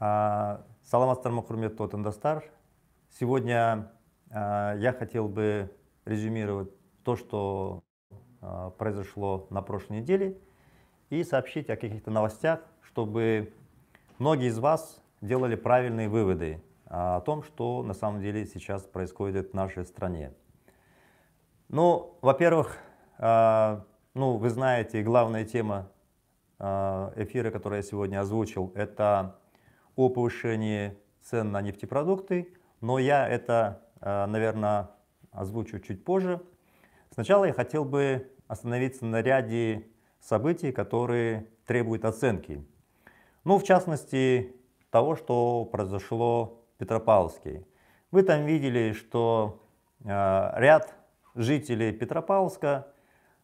А, саламатсыздар ма құрметті сегодня а, я хотел бы резюмировать то что а, произошло на прошлой неделе и сообщить о каких-то новостях чтобы многие из вас делали правильные выводы о том что на самом деле сейчас происходит в нашей стране ну во первых ну вы знаете главная тема эфира которую я сегодня озвучил это о повышении цен на нефтепродукты, но я это, э, наверное, озвучу чуть позже. Сначала я хотел бы остановиться на ряде событий, которые требуют оценки. Ну, в частности, того, что произошло в Петропавловске. Вы там видели, что э, ряд жителей Петропавловска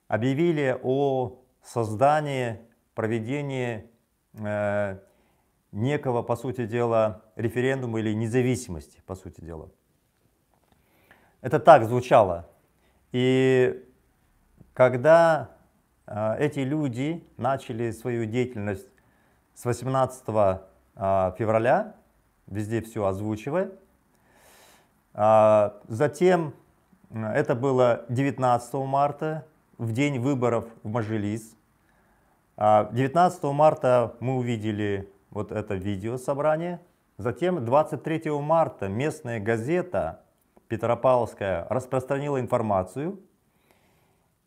объявили о создании, проведении э, некого, по сути дела, референдума или независимости, по сути дела. Это так звучало. И когда э, эти люди начали свою деятельность с 18 э, а, февраля, везде все озвучивая, э, затем это было 19 марта, в день выборов в Мажилис. 19 марта мы увидели вот это видео собрание. Затем 23 марта местная газета Петропавловская распространила информацию.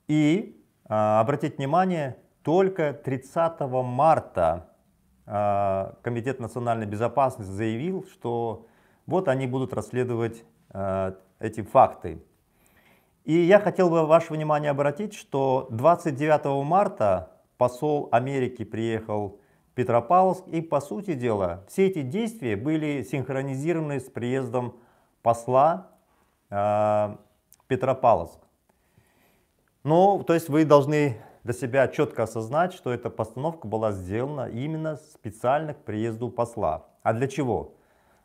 И, а, обратите внимание, только 30 марта а, Комитет национальной безопасности заявил, что вот они будут расследовать а, эти факты. И я хотел бы ваше внимание обратить, что 29 марта посол Америки приехал Петропавловск. И по сути дела все эти действия были синхронизированы с приездом посла э, Петропавловск. Ну, то есть вы должны для себя четко осознать, что эта постановка была сделана именно специально к приезду посла. А для чего?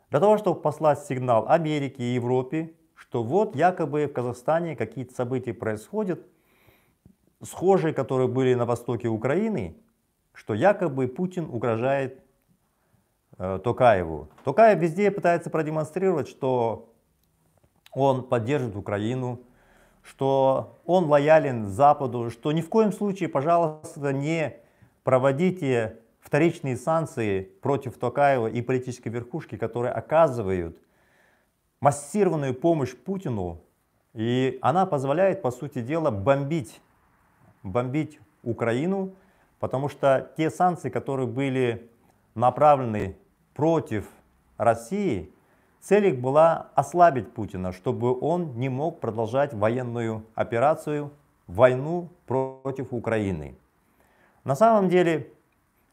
Для того, чтобы послать сигнал Америке и Европе, что вот якобы в Казахстане какие-то события происходят, схожие, которые были на востоке Украины, что якобы Путин угрожает э, Токаеву. Токаев везде пытается продемонстрировать, что он поддержит Украину, что он лоялен Западу, что ни в коем случае, пожалуйста, не проводите вторичные санкции против Токаева и политической верхушки, которые оказывают массированную помощь Путину, и она позволяет, по сути дела, бомбить, бомбить Украину, Потому что те санкции, которые были направлены против России, цель их была ослабить Путина, чтобы он не мог продолжать военную операцию, войну против Украины. На самом деле,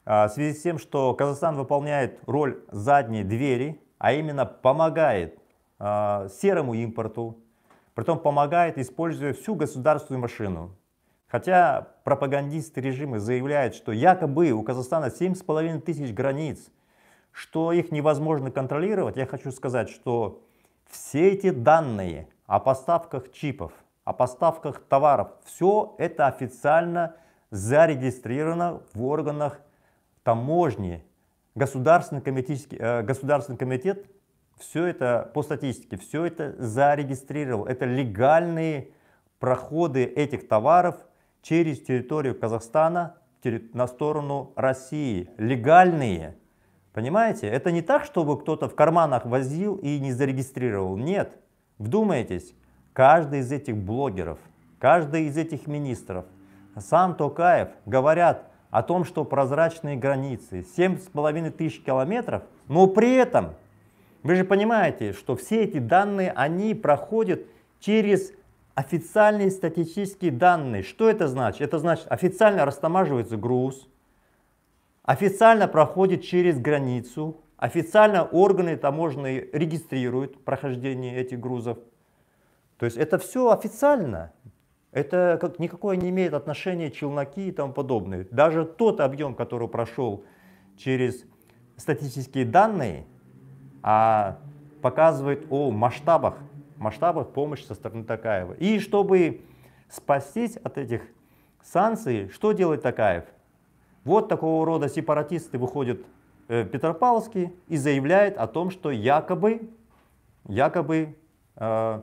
а, в связи с тем, что Казахстан выполняет роль задней двери, а именно помогает а, серому импорту, притом помогает, используя всю государственную машину, Хотя пропагандисты режима заявляют, что якобы у Казахстана 7,5 тысяч границ, что их невозможно контролировать, я хочу сказать, что все эти данные о поставках чипов, о поставках товаров, все это официально зарегистрировано в органах таможни. Государственный комитет, э, государственный комитет все это по статистике, все это зарегистрировал. Это легальные проходы этих товаров через территорию Казахстана на сторону России. Легальные. Понимаете? Это не так, чтобы кто-то в карманах возил и не зарегистрировал. Нет. Вдумайтесь, каждый из этих блогеров, каждый из этих министров, сам Токаев говорят о том, что прозрачные границы, 7,5 тысяч километров, но при этом вы же понимаете, что все эти данные, они проходят через официальные статистические данные. Что это значит? Это значит, официально растамаживается груз, официально проходит через границу, официально органы таможенные регистрируют прохождение этих грузов. То есть это все официально. Это как, никакое не имеет отношения челноки и тому подобное. Даже тот объем, который прошел через статистические данные, а показывает о масштабах масштабах помощь со стороны Такаева. И чтобы спастись от этих санкций, что делает Такаев? Вот такого рода сепаратисты выходят в э, Петропавловске и заявляют о том, что якобы, якобы э,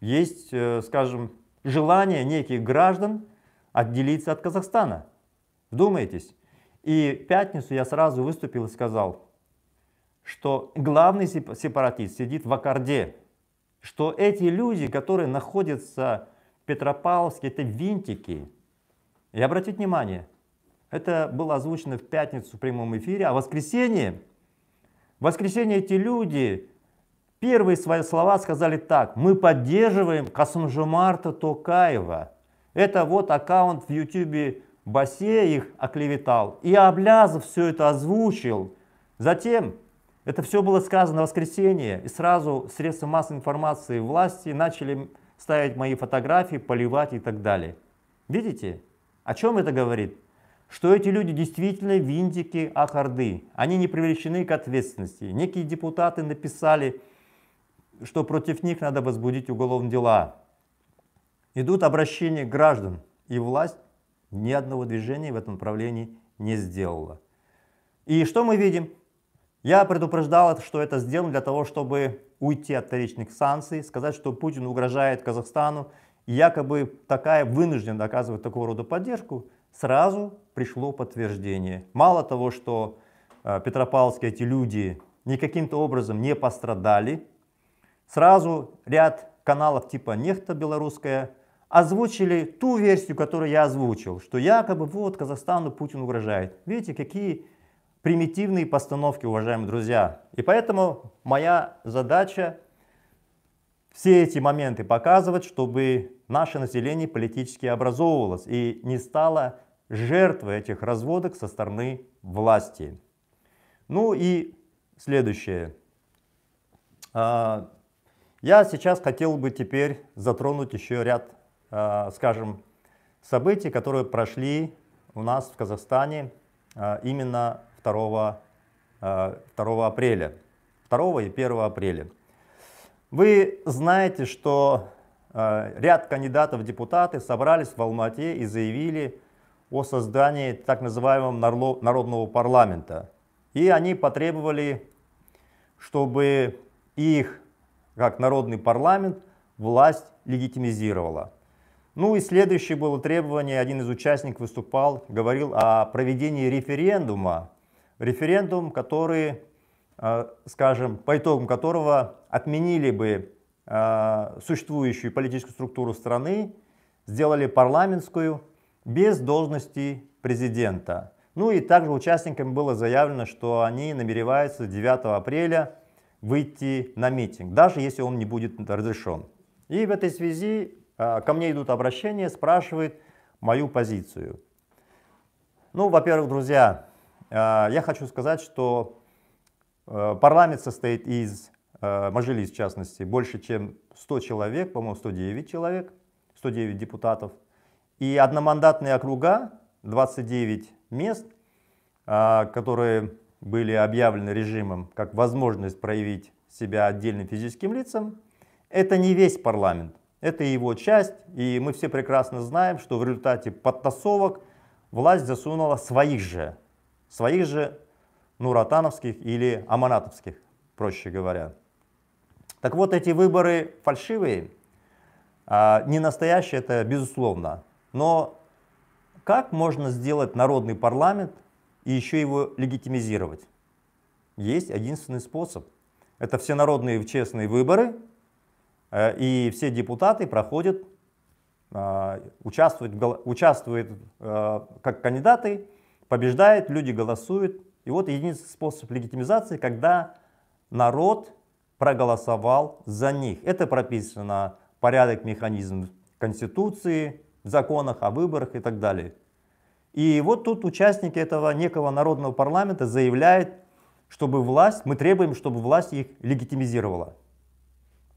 есть, э, скажем, желание неких граждан отделиться от Казахстана. Вдумайтесь. И в пятницу я сразу выступил и сказал, что главный сепаратист сидит в Аккорде что эти люди, которые находятся в Петропавловске, это винтики. И обратите внимание, это было озвучено в пятницу в прямом эфире, а в воскресенье, в воскресенье эти люди первые свои слова сказали так, мы поддерживаем Касымжумарта Токаева. Это вот аккаунт в ютюбе Басе их оклеветал. И Аблязов все это озвучил. Затем это все было сказано в воскресенье, и сразу средства массовой информации власти начали ставить мои фотографии, поливать и так далее. Видите, о чем это говорит? Что эти люди действительно винтики Ахарды, они не привлечены к ответственности. Некие депутаты написали, что против них надо возбудить уголовные дела. Идут обращения граждан, и власть ни одного движения в этом направлении не сделала. И что мы видим? Я предупреждал, что это сделано для того, чтобы уйти от вторичных санкций, сказать, что Путин угрожает Казахстану, и якобы такая вынуждена оказывать такого рода поддержку, сразу пришло подтверждение. Мало того, что э, петропавловские эти люди никаким-то образом не пострадали, сразу ряд каналов типа «Нехта белорусская» озвучили ту версию, которую я озвучил, что якобы вот Казахстану Путин угрожает. Видите, какие примитивные постановки, уважаемые друзья. И поэтому моя задача все эти моменты показывать, чтобы наше население политически образовывалось и не стало жертвой этих разводок со стороны власти. Ну и следующее. А, я сейчас хотел бы теперь затронуть еще ряд, а, скажем, событий, которые прошли у нас в Казахстане а, именно 2, 2 э, апреля. 2 и 1 апреля. Вы знаете, что э, ряд кандидатов в депутаты собрались в Алмате и заявили о создании так называемого народного парламента. И они потребовали, чтобы их, как народный парламент, власть легитимизировала. Ну и следующее было требование, один из участников выступал, говорил о проведении референдума референдум, который, э, скажем, по итогам которого отменили бы э, существующую политическую структуру страны, сделали парламентскую без должности президента. Ну и также участникам было заявлено, что они намереваются 9 апреля выйти на митинг, даже если он не будет разрешен. И в этой связи э, ко мне идут обращения, спрашивают мою позицию. Ну, во-первых, друзья, Э, я хочу сказать, что э, парламент состоит из э, Мажилис, в частности, больше чем 100 человек, по-моему, 109 человек, 109 депутатов. И одномандатные округа, 29 мест, которые были объявлены режимом как возможность проявить себя отдельным физическим лицам, это не весь парламент, это его часть. И мы все прекрасно знаем, что в результате подтасовок власть засунула своих же своих же нуратановских или аманатовских, проще говоря. Так вот, эти выборы фальшивые, а, не настоящие, это безусловно. Но как можно сделать народный парламент и еще его легитимизировать? Есть единственный способ. Это всенародные честные выборы, э, и все депутаты проходят, а, участвуют, участвуют э, как кандидаты побеждает, люди голосуют. И вот единственный способ легитимизации, когда народ проголосовал за них. Это прописано порядок, механизм Конституции, в законах о выборах и так далее. И вот тут участники этого некого народного парламента заявляют, чтобы власть, мы требуем, чтобы власть их легитимизировала.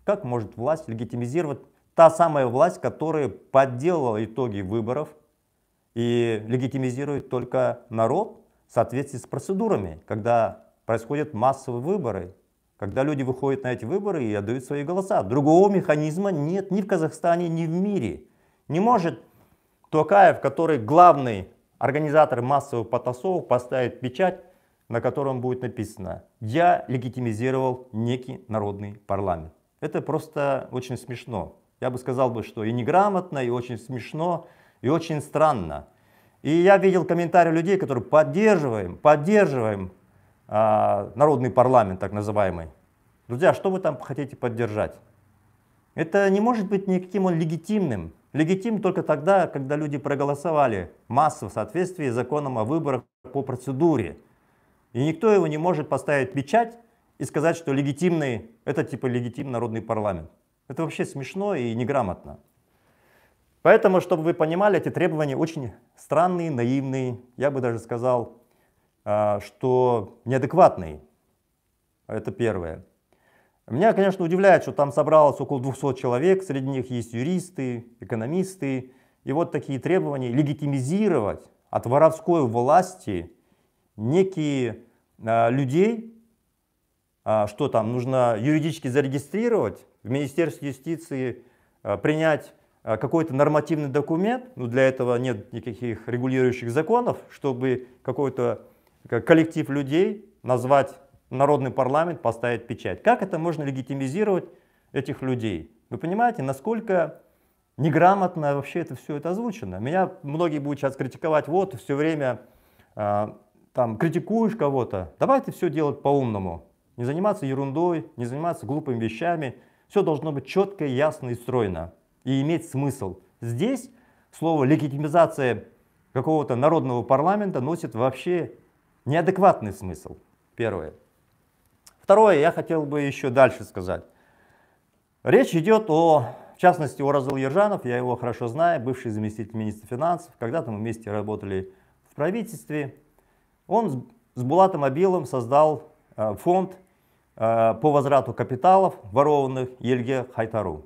Как может власть легитимизировать та самая власть, которая подделала итоги выборов – и легитимизирует только народ в соответствии с процедурами, когда происходят массовые выборы, когда люди выходят на эти выборы и отдают свои голоса. Другого механизма нет ни в Казахстане, ни в мире. Не может Токаев, который главный организатор массовых потасовок, поставить печать, на котором будет написано «Я легитимизировал некий народный парламент». Это просто очень смешно. Я бы сказал, бы, что и неграмотно, и очень смешно. И очень странно. И я видел комментарии людей, которые поддерживаем, поддерживаем а, народный парламент, так называемый. Друзья, что вы там хотите поддержать? Это не может быть никаким он легитимным. Легитим только тогда, когда люди проголосовали массово в соответствии с законом о выборах по процедуре. И никто его не может поставить печать и сказать, что легитимный, это типа легитим народный парламент. Это вообще смешно и неграмотно. Поэтому, чтобы вы понимали, эти требования очень странные, наивные, я бы даже сказал, а, что неадекватные. Это первое. Меня, конечно, удивляет, что там собралось около 200 человек, среди них есть юристы, экономисты, и вот такие требования легитимизировать от воровской власти некие а, людей, а, что там нужно юридически зарегистрировать, в Министерстве юстиции а, принять а, какой-то нормативный документ, но ну, для этого нет никаких регулирующих законов, чтобы какой-то э, коллектив людей назвать народный парламент, поставить печать. Как это можно легитимизировать этих людей? Вы понимаете, насколько неграмотно вообще это все это озвучено? Меня многие будут сейчас критиковать, вот все время э, там критикуешь кого-то, давайте все делать по-умному, не заниматься ерундой, не заниматься глупыми вещами, все должно быть четко, ясно и стройно и иметь смысл. Здесь слово легитимизация какого-то народного парламента носит вообще неадекватный смысл. Первое. Второе, я хотел бы еще дальше сказать. Речь идет о, в частности, о Разул Ержанов, я его хорошо знаю, бывший заместитель министра финансов, когда-то мы вместе работали в правительстве. Он с Булатом Абилом создал э, фонд э, по возврату капиталов, ворованных Ельге Хайтару.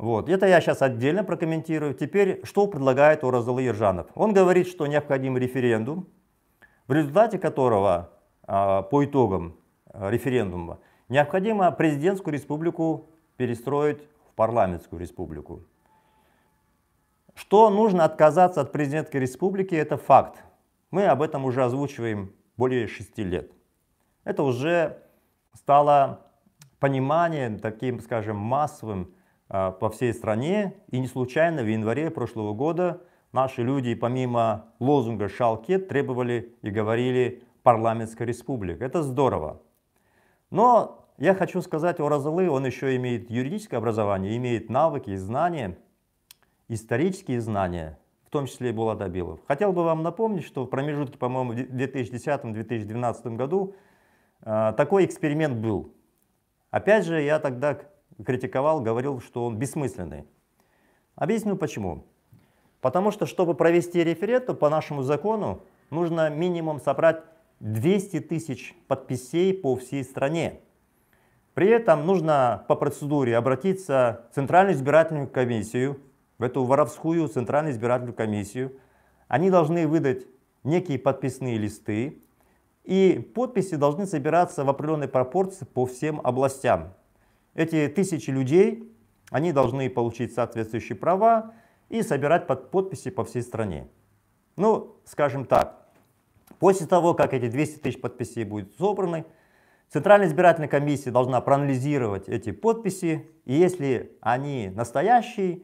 Вот. Это я сейчас отдельно прокомментирую. Теперь, что предлагает Уразалы Ержанов? Он говорит, что необходим референдум, в результате которого, а, по итогам э, референдума, необходимо президентскую республику перестроить в парламентскую республику. Что нужно отказаться от президентской республики, это факт. Мы об этом уже озвучиваем более шести лет. Это уже стало пониманием таким, скажем, массовым, Э, по всей стране. И не случайно в январе прошлого года наши люди помимо лозунга «Шалкет» требовали и говорили «парламентская республика». Это здорово. Но я хочу сказать о Розалы, он еще имеет юридическое образование, имеет навыки и знания, исторические знания, в том числе и Булат Хотел бы вам напомнить, что в промежутке, по-моему, в 2010-2012 году э, такой эксперимент был. Опять же, я тогда критиковал, говорил, что он бессмысленный. Объясню почему. Потому что, чтобы провести референдум по нашему закону, нужно минимум собрать 200 тысяч подписей по всей стране. При этом нужно по процедуре обратиться в Центральную избирательную комиссию, в эту воровскую Центральную избирательную комиссию. Они должны выдать некие подписные листы, и подписи должны собираться в определенной пропорции по всем областям. Эти тысячи людей, они должны получить соответствующие права и собирать под подписи по всей стране. Ну, скажем так, после того, как эти 200 тысяч подписей будут собраны, Центральная избирательная комиссия должна проанализировать эти подписи, и если они настоящие,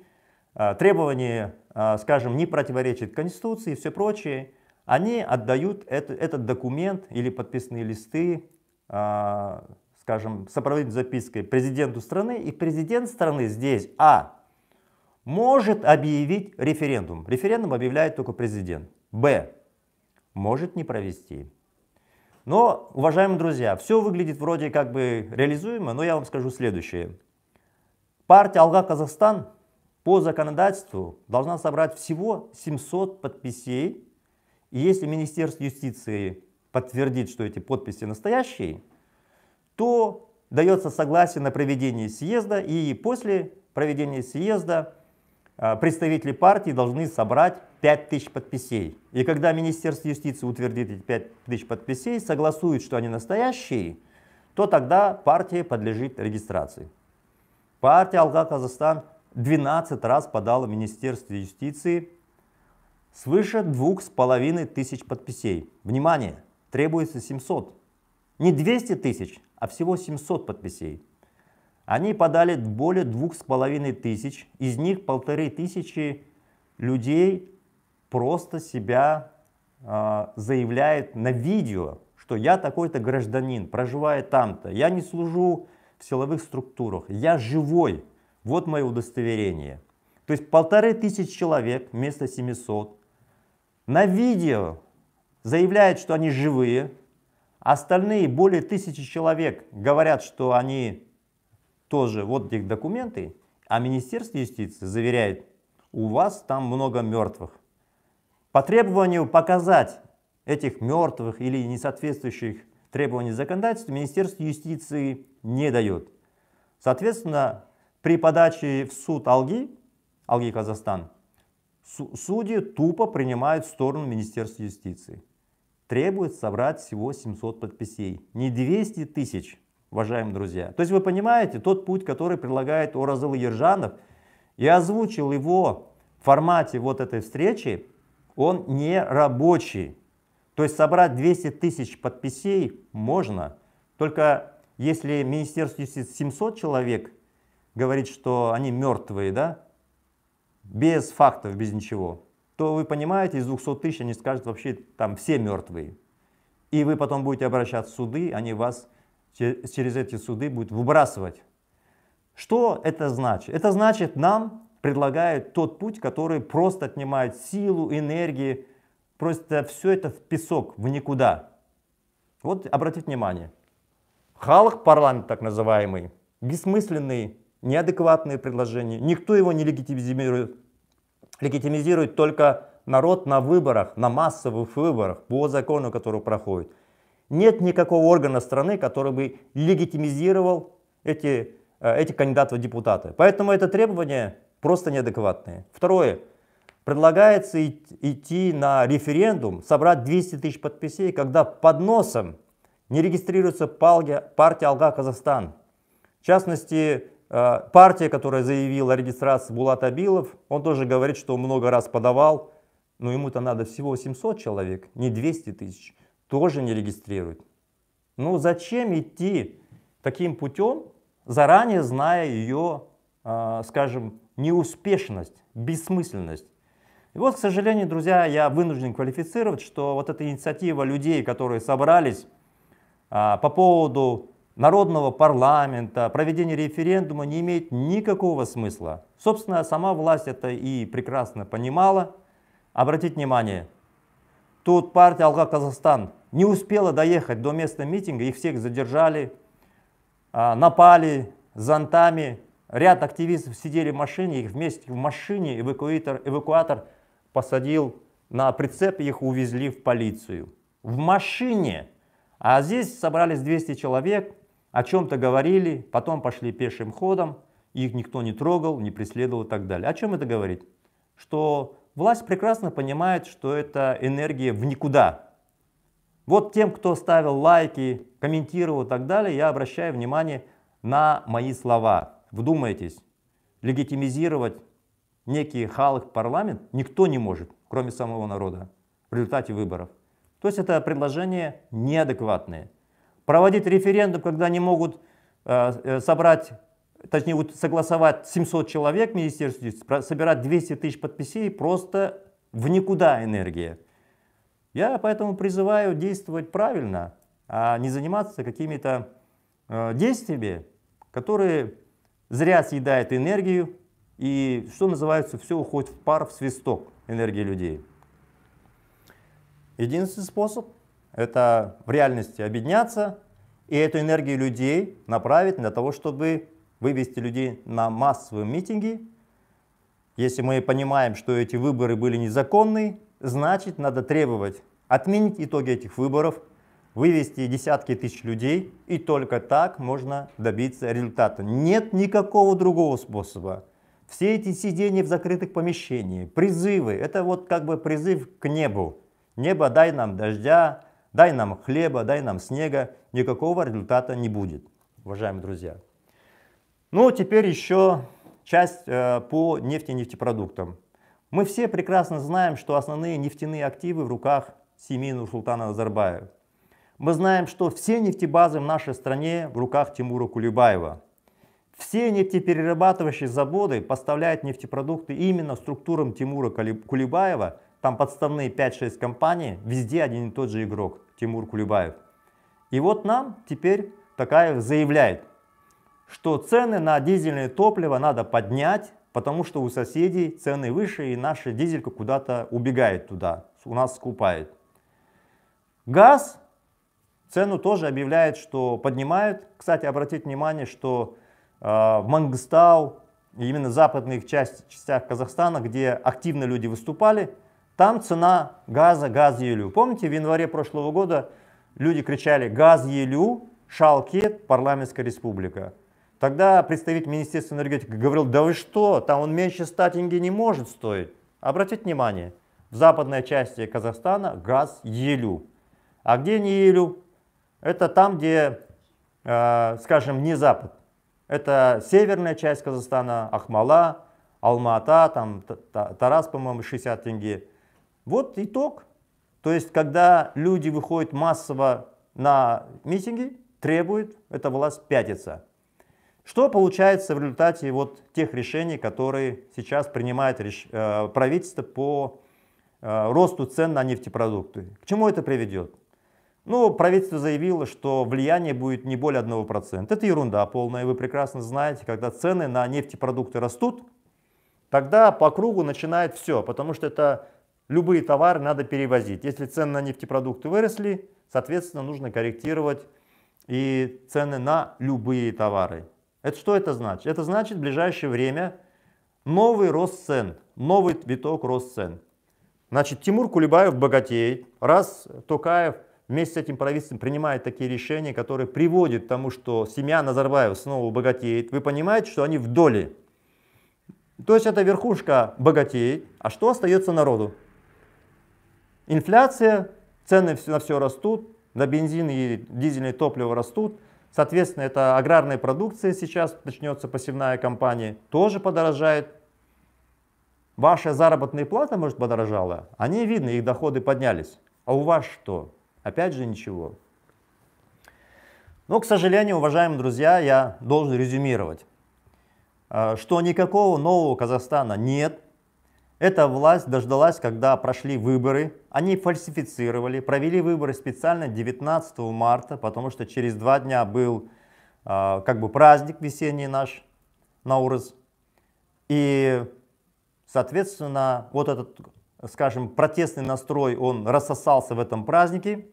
э, требования, э, скажем, не противоречат Конституции и все прочее, они отдают этот документ или подписные листы э, скажем, сопроводительной запиской президенту страны, и президент страны здесь, а, может объявить референдум. Референдум объявляет только президент. Б, может не провести. Но, уважаемые друзья, все выглядит вроде как бы реализуемо, но я вам скажу следующее. Партия «Алга Казахстан» по законодательству должна собрать всего 700 подписей. И если Министерство юстиции подтвердит, что эти подписи настоящие, то дается согласие на проведение съезда, и после проведения съезда а, представители партии должны собрать 5000 подписей. И когда Министерство юстиции утвердит эти 5000 подписей, согласует, что они настоящие, то тогда партия подлежит регистрации. Партия «Алга Казахстан» 12 раз подала в Министерство юстиции свыше 2500 подписей. Внимание, требуется 700. Не 200 тысяч, а всего 700 подписей. Они подали более двух с половиной тысяч, из них полторы тысячи людей просто себя э, заявляет на видео, что я такой-то гражданин, проживаю там-то, я не служу в силовых структурах, я живой, вот мое удостоверение. То есть полторы тысячи человек вместо 700 на видео заявляют, что они живые, Остальные более тысячи человек говорят, что они тоже, вот их документы, а Министерство юстиции заверяет, у вас там много мертвых. По требованию показать этих мертвых или несоответствующих требований законодательства Министерство юстиции не дает. Соответственно, при подаче в суд Алги, Алги Казахстан, судьи тупо принимают сторону Министерства юстиции требует собрать всего 700 подписей, не 200 тысяч, уважаемые друзья. То есть вы понимаете, тот путь, который предлагает Оразыл Ержанов, я озвучил его в формате вот этой встречи, он не рабочий. То есть собрать 200 тысяч подписей можно, только если Министерство юстиции 700 человек говорит, что они мертвые, да, без фактов, без ничего, то вы понимаете, из 200 тысяч они скажут вообще там все мертвые. И вы потом будете обращаться в суды, они вас через эти суды будут выбрасывать. Что это значит? Это значит, нам предлагают тот путь, который просто отнимает силу, энергии, просто все это в песок, в никуда. Вот обратите внимание, халк парламент так называемый, бессмысленный неадекватные предложения, никто его не легитимизирует, легитимизирует только народ на выборах, на массовых выборах по закону, который проходит. Нет никакого органа страны, который бы легитимизировал эти, э, эти кандидаты в депутаты. Поэтому это требование просто неадекватные. Второе. Предлагается идти на референдум, собрать 200 тысяч подписей, когда под носом не регистрируется партия «Алга Казахстан». В частности, Э, партия, которая заявила о регистрации Булат Абилов, он тоже говорит, что много раз подавал, но ему-то надо всего 700 человек, не 200 тысяч, тоже не регистрирует. Ну зачем идти таким путем, заранее зная ее, э, скажем, неуспешность, бессмысленность? И вот, к сожалению, друзья, я вынужден квалифицировать, что вот эта инициатива людей, которые собрались э, по поводу народного парламента, проведение референдума не имеет никакого смысла. Собственно, сама власть это и прекрасно понимала. Обратите внимание, тут партия «Алга Казахстан» не успела доехать до места митинга, их всех задержали, а, напали зонтами. Ряд активистов сидели в машине, их вместе в машине эвакуатор, эвакуатор посадил на прицеп, их увезли в полицию. В машине! А здесь собрались 200 человек, о чем-то говорили, потом пошли пешим ходом, их никто не трогал, не преследовал и так далее. О чем это говорит? Что власть прекрасно понимает, что это энергия в никуда. Вот тем, кто ставил лайки, комментировал и так далее, я обращаю внимание на мои слова. Вдумайтесь, легитимизировать некий халк парламент никто не может, кроме самого народа, в результате выборов. То есть это предложение неадекватное. Проводить референдум, когда не могут э, э, собрать, точнее согласовать 700 человек в Министерстве юстиции, собирать 200 тысяч подписей, просто в никуда энергия. Я поэтому призываю действовать правильно, а не заниматься какими-то э, действиями, которые зря съедают энергию и, что называется, все уходит в пар, в свисток энергии людей. Единственный способ это в реальности объединяться и эту энергию людей направить для того, чтобы вывести людей на массовые митинги. Если мы понимаем, что эти выборы были незаконны, значит надо требовать отменить итоги этих выборов, вывести десятки тысяч людей, и только так можно добиться результата. Нет никакого другого способа. Все эти сидения в закрытых помещениях, призывы, это вот как бы призыв к небу. Небо дай нам дождя, Дай нам хлеба, дай нам снега, никакого результата не будет, уважаемые друзья. Ну, теперь еще часть э, по нефти и нефтепродуктам. Мы все прекрасно знаем, что основные нефтяные активы в руках семьи Нурсултана Назарбаева. Мы знаем, что все нефтебазы в нашей стране в руках Тимура Кулебаева. Все нефтеперерабатывающие заводы поставляют нефтепродукты именно структурам Тимура Кулебаева. Там подставные 5-6 компаний, везде один и тот же игрок. Тимур Кулебаев. И вот нам теперь Такаев заявляет, что цены на дизельное топливо надо поднять, потому что у соседей цены выше и наша дизелька куда-то убегает туда, у нас скупает. Газ цену тоже объявляет, что поднимают. Кстати, обратите внимание, что э, в Мангстау, именно западных часть, частях Казахстана, где активно люди выступали, там цена газа, газ елю. Помните, в январе прошлого года люди кричали «Газ елю, шалкет, парламентская республика». Тогда представитель Министерства энергетики говорил, да вы что, там он меньше 100 тенге не может стоить. Обратите внимание, в западной части Казахстана газ елю. А где не елю? Это там, где, э, скажем, не запад. Это северная часть Казахстана, Ахмала, Алмата, там Тарас, по-моему, 60 тенге. Вот итог. То есть, когда люди выходят массово на митинги, требует, эта власть пятится. Что получается в результате вот тех решений, которые сейчас принимает реш... Э, правительство по э, росту цен на нефтепродукты? К чему это приведет? Ну, правительство заявило, что влияние будет не более 1%. Это ерунда полная, вы прекрасно знаете, когда цены на нефтепродукты растут, тогда по кругу начинает все, потому что это Любые товары надо перевозить. Если цены на нефтепродукты выросли, соответственно, нужно корректировать и цены на любые товары. Это что это значит? Это значит в ближайшее время новый рост цен, новый виток рост цен. Значит, Тимур Кулебаев богатеет, раз Токаев вместе с этим правительством принимает такие решения, которые приводят к тому, что семья Назарбаев снова богатеет, вы понимаете, что они в доле. То есть эта верхушка богатеет, а что остается народу? Инфляция, цены на все растут, на бензин и дизельное топливо растут. Соответственно, это аграрная продукция сейчас начнется посевная кампания, тоже подорожает. Ваша заработная плата, может, подорожала? Они видны, их доходы поднялись. А у вас что? Опять же ничего. Но, ну, к сожалению, уважаемые друзья, я должен резюмировать, а, что никакого нового Казахстана нет – эта власть дождалась, когда прошли выборы. Они фальсифицировали, провели выборы специально 19 марта, потому что через два дня был э, как бы праздник весенний наш, Наурыз. И, соответственно, вот этот, скажем, протестный настрой, он рассосался в этом празднике.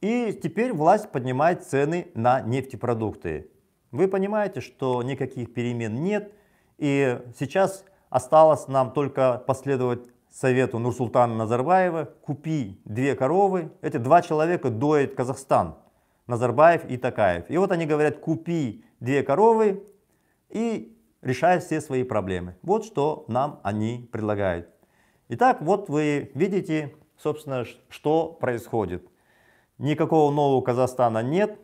И теперь власть поднимает цены на нефтепродукты. Вы понимаете, что никаких перемен нет. И сейчас Осталось нам только последовать совету Нурсултана Назарбаева, купи две коровы, эти два человека доят Казахстан, Назарбаев и Такаев. И вот они говорят, купи две коровы и решай все свои проблемы. Вот что нам они предлагают. Итак, вот вы видите, собственно, что происходит. Никакого нового Казахстана нет,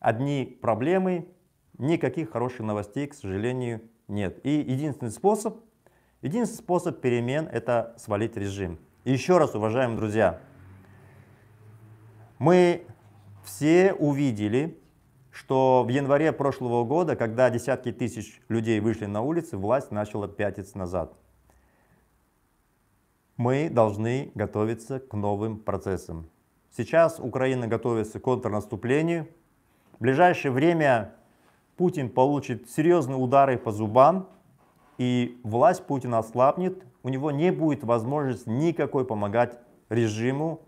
одни проблемы, никаких хороших новостей, к сожалению, нет. И единственный способ Единственный способ перемен – это свалить режим. И еще раз, уважаемые друзья, мы все увидели, что в январе прошлого года, когда десятки тысяч людей вышли на улицы, власть начала пятиться назад. Мы должны готовиться к новым процессам. Сейчас Украина готовится к контрнаступлению. В ближайшее время Путин получит серьезные удары по зубам, и власть Путина ослабнет, у него не будет возможности никакой помогать режиму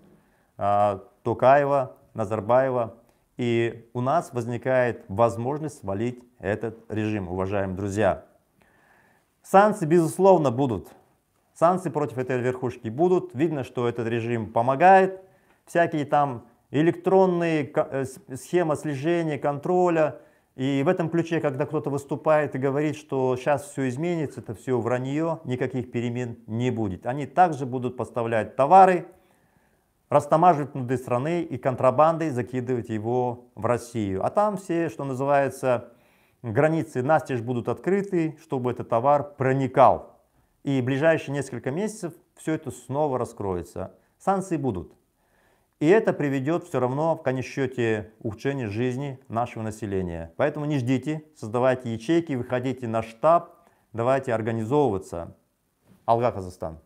а, Токаева, Назарбаева. И у нас возникает возможность свалить этот режим, уважаемые друзья. Санкции, безусловно, будут. Санкции против этой верхушки будут. Видно, что этот режим помогает. Всякие там электронные э, схемы слежения, контроля – и в этом ключе, когда кто-то выступает и говорит, что сейчас все изменится, это все вранье, никаких перемен не будет. Они также будут поставлять товары, растамаживать внутри страны и контрабандой закидывать его в Россию. А там все, что называется, границы настежь будут открыты, чтобы этот товар проникал. И в ближайшие несколько месяцев все это снова раскроется. Санкции будут. И это приведет все равно в конечном счете ухудшение жизни нашего населения. Поэтому не ждите, создавайте ячейки, выходите на штаб, давайте организовываться. Алга, Казахстан.